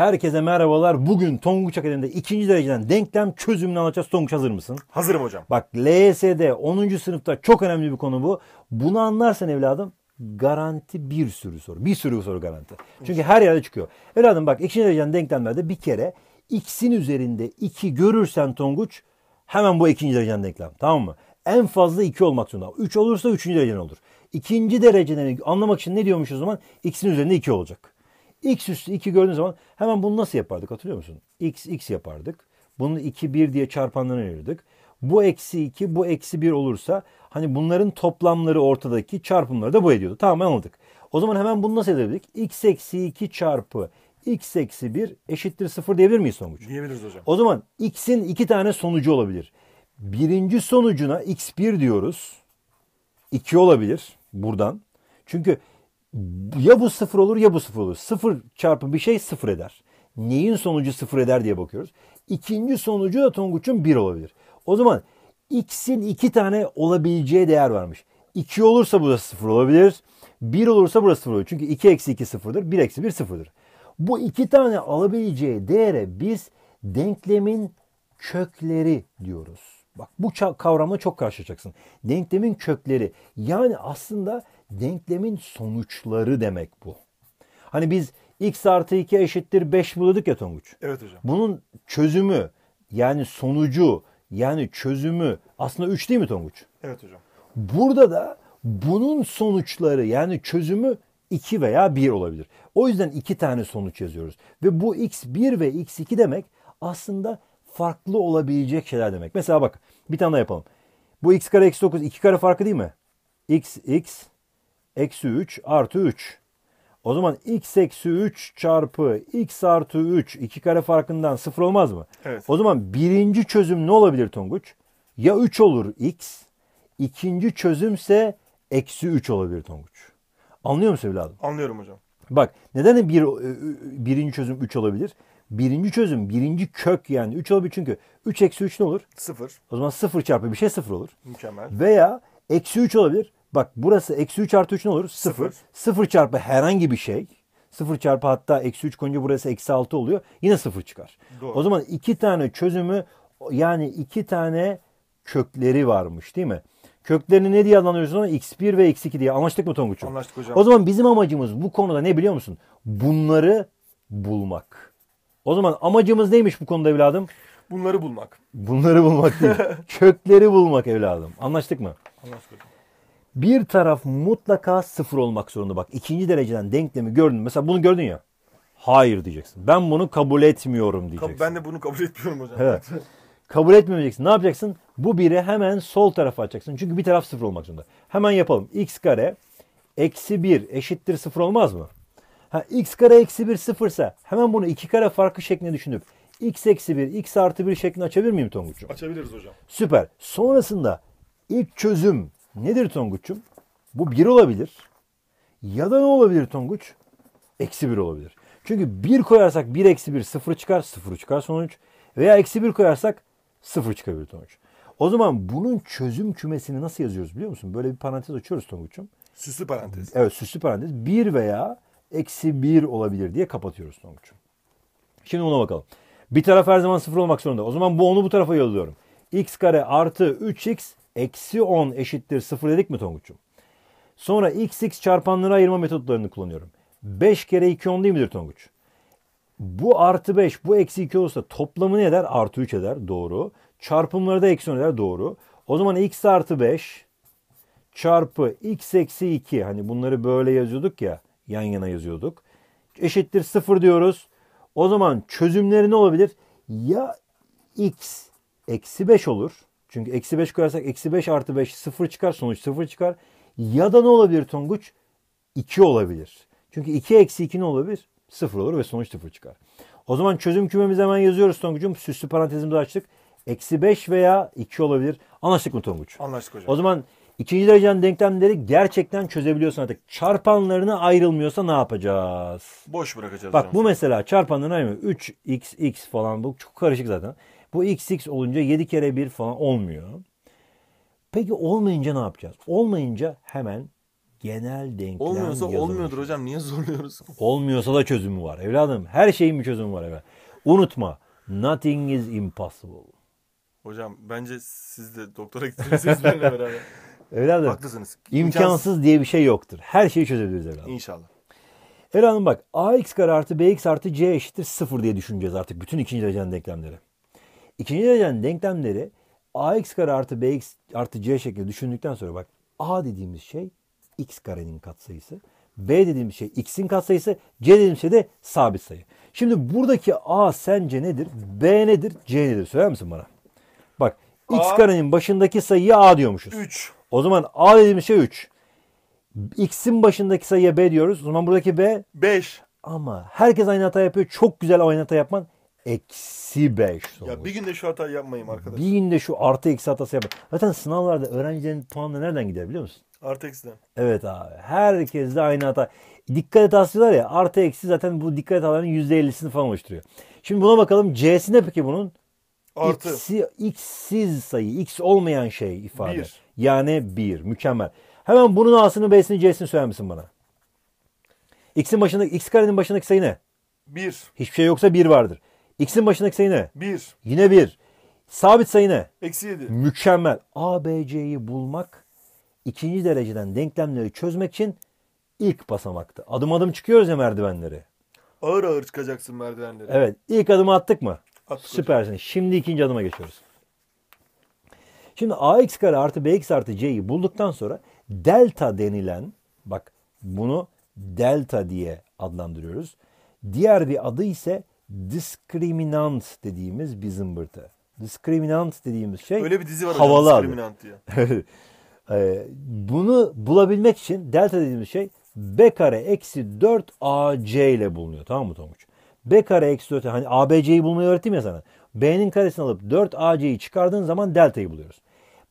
Herkese merhabalar. Bugün Tonguç Akademi'de ikinci dereceden denklem çözümünü anlatacağız. Tonguç hazır mısın? Hazırım hocam. Bak LSD 10. sınıfta çok önemli bir konu bu. Bunu anlarsan evladım garanti bir sürü soru. Bir sürü soru garanti. Çünkü her yerde çıkıyor. Evladım bak ikinci dereceden denklemlerde bir kere x'in üzerinde 2 görürsen Tonguç hemen bu ikinci dereceden denklem. Tamam mı? En fazla 2 olmak zorunda. 3 olursa 3. dereceden olur. İkinci dereceden anlamak için ne diyormuşuz o zaman? X'in üzerinde 2 olacak. X üstü 2 gördüğün zaman hemen bunu nasıl yapardık hatırlıyor musun? X, X yapardık. Bunu 2, 1 diye çarpanlarına ayırırdık. Bu eksi 2, bu eksi 1 olursa hani bunların toplamları ortadaki çarpımları da bu ediyordu. Tamam anladık. O zaman hemen bunu nasıl edebildik? X eksi 2 çarpı x eksi 1 eşittir 0 diyebilir miyiz sonuç? Diyebiliriz hocam. O zaman x'in iki tane sonucu olabilir. Birinci sonucuna x1 diyoruz. 2 olabilir buradan. Çünkü ya bu sıfır olur ya bu sıfır olur. Sıfır çarpı bir şey sıfır eder. Neyin sonucu sıfır eder diye bakıyoruz. İkinci sonucu da Tonguç'un bir olabilir. O zaman x'in iki tane olabileceği değer varmış. 2 olursa burası sıfır olabilir. 1 olursa burası sıfır olur. Çünkü 2 eksi 2 sıfırdır. 1 eksi 1 sıfırdır. Bu iki tane alabileceği değere biz denklemin kökleri diyoruz. Bak bu kavramla çok karşılaşacaksın. Denklemin kökleri. Yani aslında denklemin sonuçları demek bu. Hani biz x artı 2 eşittir 5 buluyorduk ya Tonguç. Evet hocam. Bunun çözümü yani sonucu yani çözümü aslında 3 değil mi Tonguç? Evet hocam. Burada da bunun sonuçları yani çözümü 2 veya 1 olabilir. O yüzden 2 tane sonuç yazıyoruz. Ve bu x1 ve x2 demek aslında farklı olabilecek şeyler demek. Mesela bak bir tane daha yapalım. Bu x kare x9 2 kare farkı değil mi? x x eksi 3 artı 3. O zaman x eksi 3 çarpı x artı 3 iki kare farkından sıfır olmaz mı? Evet. O zaman birinci çözüm ne olabilir Tonguç? Ya 3 olur x, ikinci çözümse eksi 3 olabilir Tonguç. Anlıyor musun evladım? Anlıyorum hocam. Bak neden bir, e, birinci çözüm 3 olabilir? Birinci çözüm birinci kök yani 3 olabilir çünkü 3 eksi 3 ne olur? 0. O zaman 0 çarpı bir şey 0 olur. Mükemmel. Veya eksi 3 olabilir. Bak burası eksi 3 artı 3 ne olur? 0. 0 çarpı herhangi bir şey. 0 çarpı hatta eksi 3 koyunca burası eksi 6 oluyor. Yine 0 çıkar. Doğru. O zaman iki tane çözümü yani iki tane kökleri varmış değil mi? Köklerini ne diye adlandırıyorsun ona? X1 ve X2 diye. Anlaştık mı Tonguç'um? Anlaştık hocam. O zaman bizim amacımız bu konuda ne biliyor musun? Bunları bulmak. O zaman amacımız neymiş bu konuda evladım? Bunları bulmak. Bunları bulmak değil. Kökleri bulmak evladım. Anlaştık mı? Anlaştık hocam bir taraf mutlaka sıfır olmak zorunda. Bak ikinci dereceden denklemi gördün. Mesela bunu gördün ya. Hayır diyeceksin. Ben bunu kabul etmiyorum diyeceksin. Ben de bunu kabul etmiyorum hocam. Evet. kabul etmeyeceksin. Ne yapacaksın? Bu biri hemen sol tarafa açacaksın. Çünkü bir taraf sıfır olmak zorunda. Hemen yapalım. x kare eksi bir eşittir sıfır olmaz mı? Ha, x kare eksi 1 sıfırsa hemen bunu iki kare farkı şeklinde düşünüp x eksi bir, x artı bir şeklinde açabilir miyim Tonguç'um? Açabiliriz hocam. Süper. Sonrasında ilk çözüm Nedir Tonguç'um? Bu bir olabilir. Ya da ne olabilir Tonguç? Eksi bir olabilir. Çünkü bir koyarsak bir eksi bir sıfır çıkar. Sıfır çıkar sonuç. Veya eksi bir koyarsak sıfır çıkabilir sonuç. O zaman bunun çözüm kümesini nasıl yazıyoruz biliyor musun? Böyle bir parantez açıyoruz Tonguç'um. Süslü parantez. Evet süslü parantez. Bir veya eksi bir olabilir diye kapatıyoruz Tonguç'um. Şimdi ona bakalım. Bir taraf her zaman sıfır olmak zorunda. O zaman bu onu bu tarafa yolluyorum. x kare artı 3x eksi 10 eşittir 0 dedik mi Tonguç'um? Sonra x x çarpanları ayırma metotlarını kullanıyorum. 5 kere 2 10 değil midir Tonguç? Bu artı 5 bu eksi 2 olsa toplamı ne eder? Artı 3 eder doğru. Çarpımları da eksi 10 eder doğru. O zaman x artı 5 çarpı x eksi 2 hani bunları böyle yazıyorduk ya yan yana yazıyorduk. Eşittir 0 diyoruz. O zaman çözümleri ne olabilir? Ya x eksi 5 olur çünkü eksi 5 koyarsak eksi 5 artı 5 sıfır çıkar. Sonuç sıfır çıkar. Ya da ne olabilir Tonguç? 2 olabilir. Çünkü 2 eksi 2 ne olabilir? Sıfır olur ve sonuç sıfır çıkar. O zaman çözüm kümemizi hemen yazıyoruz Tonguç'um. Süslü parantezimizi açtık. Eksi 5 veya 2 olabilir. Anlaştık mı Tonguç? Anlaştık hocam. O zaman ikinci derecen denklemleri gerçekten çözebiliyorsun artık. çarpanlarını ayrılmıyorsa ne yapacağız? Boş bırakacağız. Bak hocam. bu mesela çarpanlarına ayrılmıyor. 3x, x falan bu çok karışık zaten. Bu xx olunca 7 kere 1 falan olmuyor. Peki olmayınca ne yapacağız? Olmayınca hemen genel denklem Olmuyorsa yazılmış. olmuyordur hocam. Niye zorluyoruz? Olmuyorsa da çözümü var. Evladım her şeyin bir çözümü var evladım. Unutma. Nothing is impossible. Hocam bence siz de doktora gittiniz benimle beraber. Evladım. Haklısınız. İmkansız, imkansız diye bir şey yoktur. Her şeyi çözebiliriz evladım. İnşallah. Evladım bak ax kare artı bx artı c eşittir sıfır diye düşüneceğiz artık bütün ikinci derecen denklemleri. İkinci dereceden denklemleri ax kare artı bx artı c şeklinde düşündükten sonra bak a dediğimiz şey x karenin katsayısı. B dediğimiz şey x'in katsayısı. C dediğimiz şey de sabit sayı. Şimdi buradaki a sence nedir? B nedir? C nedir? Söyler misin bana? Bak a, x karenin başındaki sayıya a diyormuşuz. 3. O zaman a dediğimiz şey 3. X'in başındaki sayıya b diyoruz. O zaman buradaki b 5. Ama herkes aynı hata yapıyor. Çok güzel aynı hata yapman Eksi 5 sonuç. Ya bir günde şu hatayı yapmayayım arkadaş. Bir günde şu artı eksi hatası yapmayayım. Zaten sınavlarda öğrencilerin puanı nereden gider biliyor musun? Artı eksiden. Evet abi. Herkes de aynı hata. Dikkat et var ya artı eksi zaten bu dikkat et hatalarının %50'sini falan oluşturuyor. Şimdi buna bakalım C'si ne peki bunun? Artı. X'i, x'siz sayı. X olmayan şey ifade. Bir. Yani 1. Mükemmel. Hemen bunun A'sını, B'sini, C'sini söyler misin bana? X'in başındaki, X karenin başındaki sayı ne? 1. Hiçbir şey yoksa 1 vardır. X'in başındaki sayı ne? 1. Yine 1. Sabit sayı ne? Eksi 7. Mükemmel. A, B, C'yi bulmak ikinci dereceden denklemleri çözmek için ilk basamaktı. Adım adım çıkıyoruz ya merdivenleri. Ağır ağır çıkacaksın merdivenleri. Evet. İlk adımı attık mı? Attık Süpersin. Hocam. Şimdi ikinci adıma geçiyoruz. Şimdi ax kare artı bx artı c'yi bulduktan sonra delta denilen bak bunu delta diye adlandırıyoruz. Diğer bir adı ise diskriminant dediğimiz bir zımbırtı. Diskriminant dediğimiz şey Öyle bir dizi var havalı hocam, diskriminant diye. Ee, bunu bulabilmek için delta dediğimiz şey B kare eksi 4 AC ile bulunuyor. Tamam mı Tomuç? B kare eksi 4 hani ABC'yi bulmayı öğrettim ya sana. B'nin karesini alıp 4 AC'yi çıkardığın zaman delta'yı buluyoruz.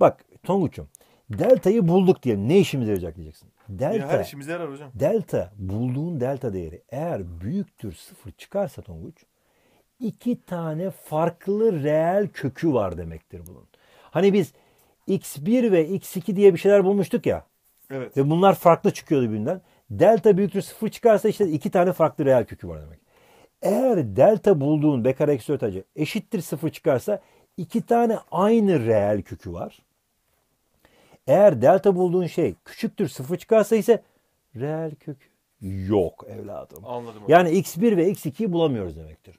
Bak Tonguç'um delta'yı bulduk diye Ne işimize yarayacak diyeceksin delta her işimize yarar hocam. Delta bulduğun delta değeri eğer büyüktür sıfır çıkarsa Tonguç iki tane farklı reel kökü var demektir bunun. Hani biz x1 ve x2 diye bir şeyler bulmuştuk ya. Evet. Ve bunlar farklı çıkıyordu birbirinden. Delta büyüktür sıfır çıkarsa işte iki tane farklı reel kökü var demek. Eğer delta bulduğun bekar eksi eşittir sıfır çıkarsa iki tane aynı reel kökü var. Eğer delta bulduğun şey küçüktür sıfır çıkarsa ise reel kök yok evladım. Anladım. Hocam. Yani x1 ve x2'yi bulamıyoruz demektir.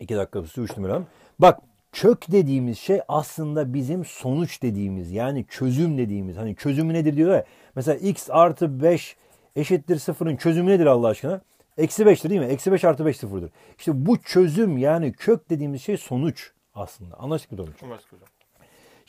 İki dakika su 3 numaram. Bak kök dediğimiz şey aslında bizim sonuç dediğimiz yani çözüm dediğimiz. Hani çözümü nedir diyor ya. Mesela x artı 5 eşittir sıfırın çözümü nedir Allah aşkına? Eksi 5'tir değil mi? Eksi 5 artı 5 sıfırdır. İşte bu çözüm yani kök dediğimiz şey sonuç aslında. Anlaştık mı Anlaştık hocam.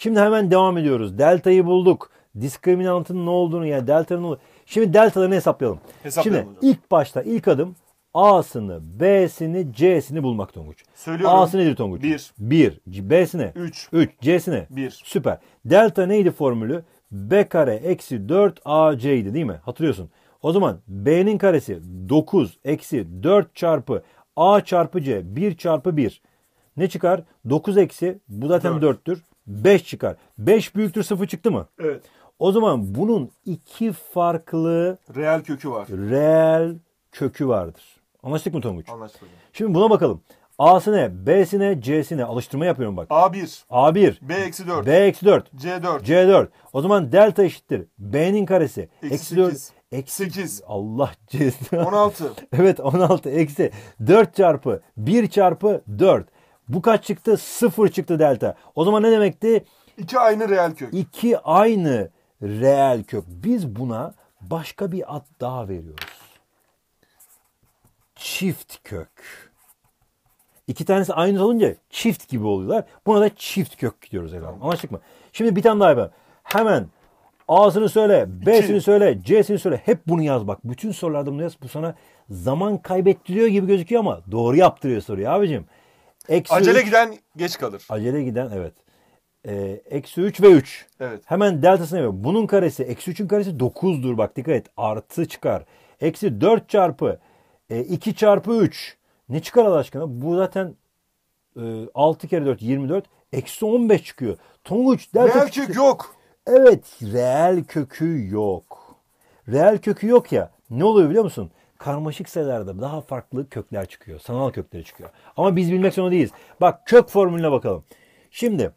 Şimdi hemen devam ediyoruz. Delta'yı bulduk. Diskriminantın ne olduğunu yani delta'nın ne olduğunu. Şimdi deltalarını hesaplayalım. hesaplayalım Şimdi hocam. ilk başta ilk adım A'sını, B'sini, C'sini bulmak Tonguç. Söylüyorum. A'sı nedir Tonguç? 1. 1. B'sine? 3. 3. C'sine? 1. Süper. Delta neydi formülü? B kare eksi 4 AC idi değil mi? Hatırlıyorsun. O zaman B'nin karesi 9 eksi 4 çarpı A çarpı C 1 çarpı 1. Ne çıkar? 9 eksi bu zaten 4. 4'tür. 5 çıkar. 5 büyüktür 0 çıktı mı? Evet. O zaman bunun iki farklı reel kökü var. Reel kökü vardır. Anlaştık mı Tonguç? Anlaştık. Şimdi buna bakalım. A'sine, B'sine, C'sine alıştırma yapıyorum bak. A1. A1. B-4. B-4. C4. C4. O zaman delta eşittir. B'nin karesi. Eksi 4. Eksi 8. Allah cezna. 16. evet 16 eksi 4 çarpı 1 çarpı 4. Bu kaç çıktı? Sıfır çıktı delta. O zaman ne demekti? İki aynı reel kök. İki aynı reel kök. Biz buna başka bir ad daha veriyoruz. Çift kök. İki tanesi aynı olunca çift gibi oluyorlar. Buna da çift kök diyoruz herhalde. Tamam. Anlaştık mı? Şimdi bir tane daha yapalım. Hemen A'sını söyle, B'sini söyle, C'sini söyle. Hep bunu yaz bak. Bütün sorularda bunu yaz. Bu sana zaman kaybettiriyor gibi gözüküyor ama doğru yaptırıyor soruyu abicim. Eksi Acele üç, giden geç kalır. Acele giden evet. E, eksi 3 ve 3. Evet. Hemen deltasını yapıyorum. Bunun karesi eksi 3'ün karesi 9'dur bak dikkat et. Artı çıkar. Eksi 4 çarpı e, 2 çarpı 3. Ne çıkar Allah aşkına? Bu zaten e, 6 kere 4 24. Eksi 15 çıkıyor. Tonguç delta Reel kök yok. Evet. Reel kökü yok. Reel kökü yok ya. Ne oluyor biliyor musun? karmaşık sayılarda daha farklı kökler çıkıyor. Sanal kökleri çıkıyor. Ama biz bilmek zorunda değiliz. Bak kök formülüne bakalım. Şimdi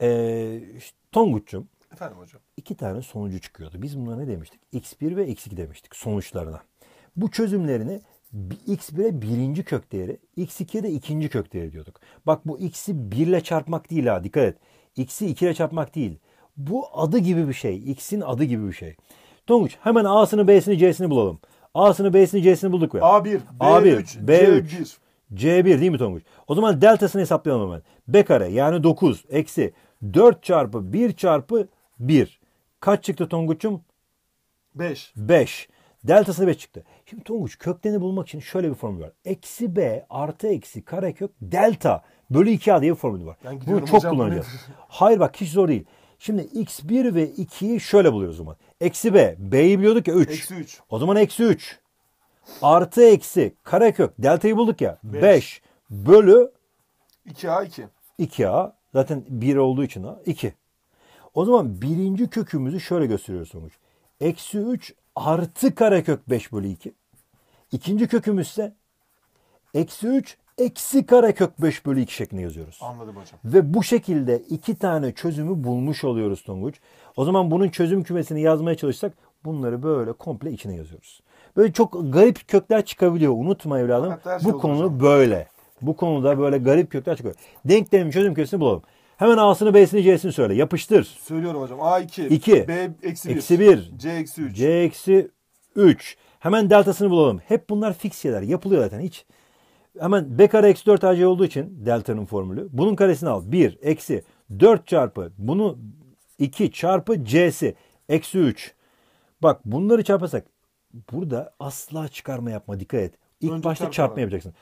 e, Tonguç'cum Efendim hocam. iki tane sonucu çıkıyordu. Biz bunlara ne demiştik? X1 ve X2 demiştik sonuçlarına. Bu çözümlerini X1'e birinci kök değeri, X2'ye de ikinci kök değeri diyorduk. Bak bu X'i 1 ile çarpmak değil ha dikkat et. X'i 2 ile çarpmak değil. Bu adı gibi bir şey. X'in adı gibi bir şey. Tonguç hemen A'sını, B'sini, C'sini bulalım. A'sını, B'sini, C'sini bulduk be. A1, B1, A1 B3, C1. C1 değil mi Tonguç? O zaman deltasını hesaplayalım hemen. B kare yani 9 eksi 4 çarpı 1 çarpı 1. Kaç çıktı Tonguç'um? 5. 5. Deltası 5 çıktı. Şimdi Tonguç köklerini bulmak için şöyle bir formül var. Eksi b artı eksi kare kök delta bölü 2a diye bir formül var. Bunu çok kullanacağız. Hayır bak hiç zor değil. Şimdi x1 ve 2'yi şöyle buluyoruz o zaman. Eksi b. B'yi biliyorduk ya 3. Eksi 3. O zaman eksi 3. Artı eksi karekök. Deltayı bulduk ya. 5. 5 bölü 2a 2. 2a. Zaten 1 olduğu için a. 2. O zaman birinci kökümüzü şöyle gösteriyoruz sonuç. Eksi 3 artı karekök 5 bölü 2. İkinci kökümüz ise eksi 3 eksi kök 5 bölü 2 şeklinde yazıyoruz. Anladım hocam. Ve bu şekilde iki tane çözümü bulmuş oluyoruz Tonguç. O zaman bunun çözüm kümesini yazmaya çalışsak bunları böyle komple içine yazıyoruz. Böyle çok garip kökler çıkabiliyor. Unutma evladım. Şey bu konu hocam. böyle. Bu konuda böyle garip kökler çıkıyor. Denklemin çözüm kümesini bulalım. Hemen A'sını, B'sini, C'sini söyle. Yapıştır. Söylüyorum hocam. A2. 2. B eksi 1. Eksi 1. C eksi 3. C eksi 3. Hemen deltasını bulalım. Hep bunlar fix şeyler. Yapılıyor zaten. Hiç Hemen B kare eksi 4 AC olduğu için delta'nın formülü. Bunun karesini al. 1 eksi 4 çarpı bunu 2 çarpı C'si eksi 3. Bak bunları çarpasak burada asla çıkarma yapma dikkat et. İlk Önce başta çarpma, yapacaksın.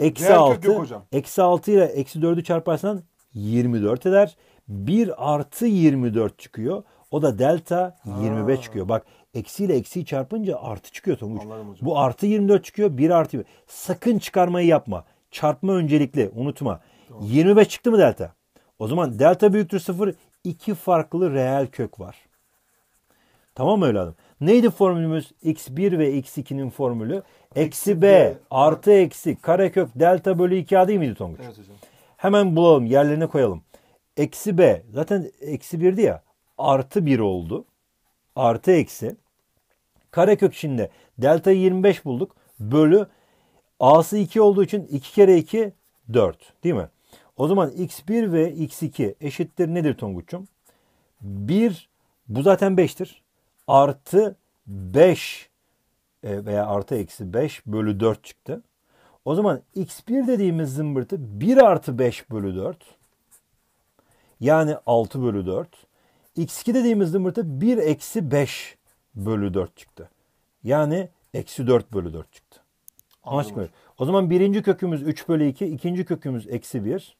Eksi Değer 6, eksi 6 ile eksi 4'ü çarparsan 24 eder. 1 artı 24 çıkıyor. O da delta 25 ha. çıkıyor. Bak eksiyle eksiyi çarpınca artı çıkıyor Tonguç. Bu artı 24 çıkıyor 1 artı 1. Sakın çıkarmayı yapma. Çarpma öncelikli unutma. Tamam. 25 çıktı mı delta? O zaman delta büyüktür 0 iki farklı reel kök var. Tamam mı evladım? Neydi formülümüz? x1 ve x2'nin formülü. Eksi b, b artı eksi karekök delta bölü 2a değil miydi Tonguç? Evet hocam. Hemen bulalım yerlerine koyalım. Eksi b zaten eksi 1'di ya artı 1 oldu artı eksi karekök içinde delta 25 bulduk. Bölü a'sı 2 olduğu için 2 kere 2 4 değil mi? O zaman x1 ve x2 eşittir nedir Tonguç'um? 1 bu zaten 5'tir. Artı 5 e, veya artı eksi 5 bölü 4 çıktı. O zaman x1 dediğimiz zımbırtı 1 artı 5 bölü 4. Yani 6 bölü 4 x2 dediğimiz limite 1 eksi 5 bölü 4 çıktı. Yani eksi 4 bölü 4 çıktı. Anlaştık mı? O zaman birinci kökümüz 3 bölü 2, ikinci kökümüz eksi 1.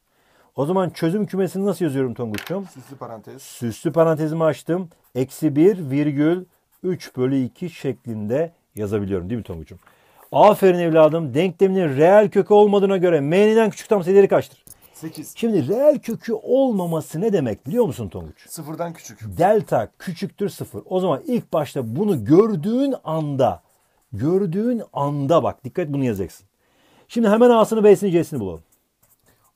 O zaman çözüm kümesini nasıl yazıyorum Tonguç'cum? Süslü parantez. Süslü parantezimi açtım. Eksi 1 virgül 3 bölü 2 şeklinde yazabiliyorum değil mi Tonguç'um? Aferin evladım. Denkleminin reel kökü olmadığına göre m'nin küçük tam sayıları kaçtır? 8. Şimdi reel kökü olmaması ne demek biliyor musun Tonguç? Sıfırdan küçük. Delta küçüktür sıfır. O zaman ilk başta bunu gördüğün anda, gördüğün anda bak dikkat bunu yazacaksın. Şimdi hemen A'sını B'sini C'sini bulalım.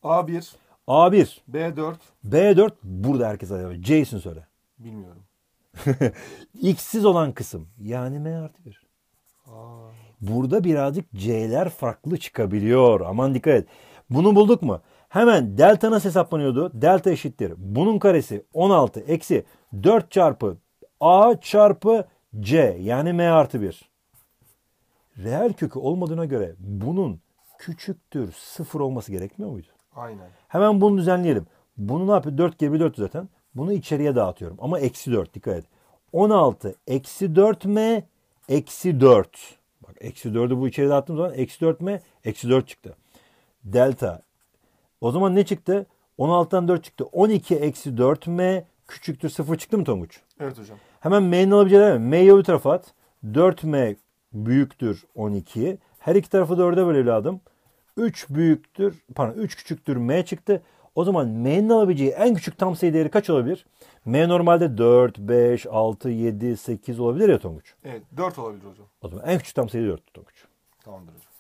A1. A1. B4. B4 burada herkes ayarlıyor. C'sini söyle. Bilmiyorum. X'siz olan kısım. Yani M artı 1. Aa. Burada birazcık C'ler farklı çıkabiliyor. Aman dikkat et. Bunu bulduk mu? Hemen delta nasıl hesaplanıyordu? Delta eşittir. Bunun karesi 16 eksi 4 çarpı A çarpı C yani M artı 1. Reel kökü olmadığına göre bunun küçüktür sıfır olması gerekmiyor muydu? Aynen. Hemen bunu düzenleyelim. Bunu ne yapıyor? 4 gibi 4 zaten. Bunu içeriye dağıtıyorum. Ama eksi 4 dikkat et. 16 eksi 4 m eksi 4. Bak eksi 4'ü bu içeriye dağıttığım zaman eksi 4 m eksi 4 çıktı. Delta o zaman ne çıktı? 16'dan 4 çıktı. 12 eksi 4m küçüktür 0 çıktı mı Tonguç? Evet hocam. Hemen m'nin alabileceği m'yi öbür tarafa at. 4m büyüktür 12. Her iki tarafı 4'e böl evladım. 3 büyüktür, pardon 3 küçüktür m çıktı. O zaman m'nin alabileceği en küçük tam sayı değeri kaç olabilir? M normalde 4, 5, 6, 7, 8 olabilir ya Tonguç. Evet 4 olabilir hocam. O zaman en küçük tam sayı 4 Tonguç. Tamamdır hocam.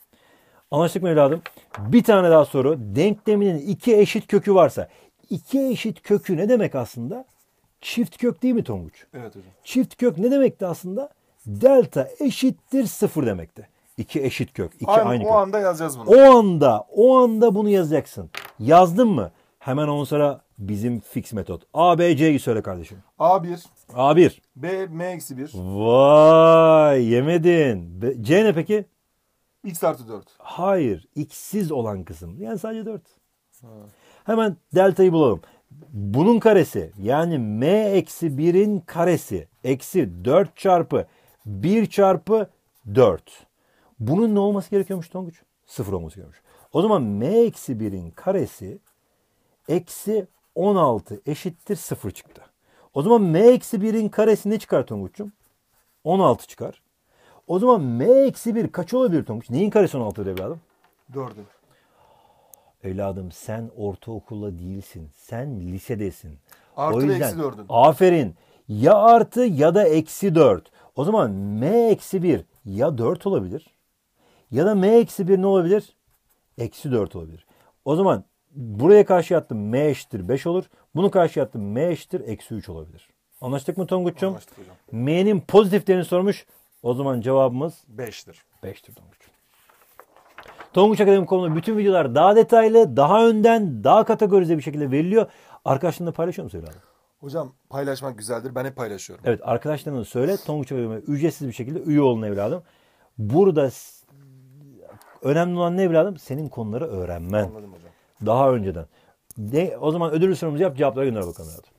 Anlaştık mı evladım? Bir tane daha soru. Denkleminin iki eşit kökü varsa. iki eşit kökü ne demek aslında? Çift kök değil mi Tonguç? Evet hocam. Çift kök ne demekti aslında? Delta eşittir sıfır demekti. İki eşit kök. iki aynı, aynı o kök. anda yazacağız bunu. O anda, o anda bunu yazacaksın. Yazdın mı? Hemen onun sonra bizim fix metot. A, B, C'yi söyle kardeşim. A1. A1. B, M-1. Vay yemedin. C ne peki? X artı 4. Hayır. X'siz olan kısım. Yani sadece 4. Ha. Hemen deltayı bulalım. Bunun karesi yani m eksi 1'in karesi eksi 4 çarpı 1 çarpı 4. Bunun ne olması gerekiyormuş Tonguç? Sıfır olması gerekiyormuş. O zaman m eksi 1'in karesi eksi 16 eşittir sıfır çıktı. O zaman m eksi 1'in karesi ne çıkar Tonguç'cum? 16 çıkar. O zaman m eksi 1 kaç olabilir Tonguç? Neyin karesi 16'dır evladım? 4'ün. Evladım sen ortaokulda değilsin. Sen lisedesin. Artı o yüzden, eksi 4'ün. Aferin. Ya artı ya da eksi 4. O zaman m eksi 1 ya 4 olabilir. Ya da m eksi 1 ne olabilir? Eksi 4 olabilir. O zaman buraya karşı attım m eşittir 5 olur. Bunu karşı attım m eşittir eksi 3 olabilir. Anlaştık mı Tonguç'cum? Anlaştık hocam. M'nin pozitiflerini sormuş. O zaman cevabımız 5'tir. 5'tir Tonguç. Tonguç Akademi konuda bütün videolar daha detaylı, daha önden, daha kategorize bir şekilde veriliyor. Arkadaşlarınla paylaşıyor musun evladım? Hocam paylaşmak güzeldir. Ben hep paylaşıyorum. Evet arkadaşlarına söyle. Tonguç Akademi ücretsiz bir şekilde üye olun evladım. Burada önemli olan ne evladım? Senin konuları öğrenmen. Anladım hocam. Daha önceden. Ne, o zaman ödül sorumuzu yap cevapları gönder bakalım evladım.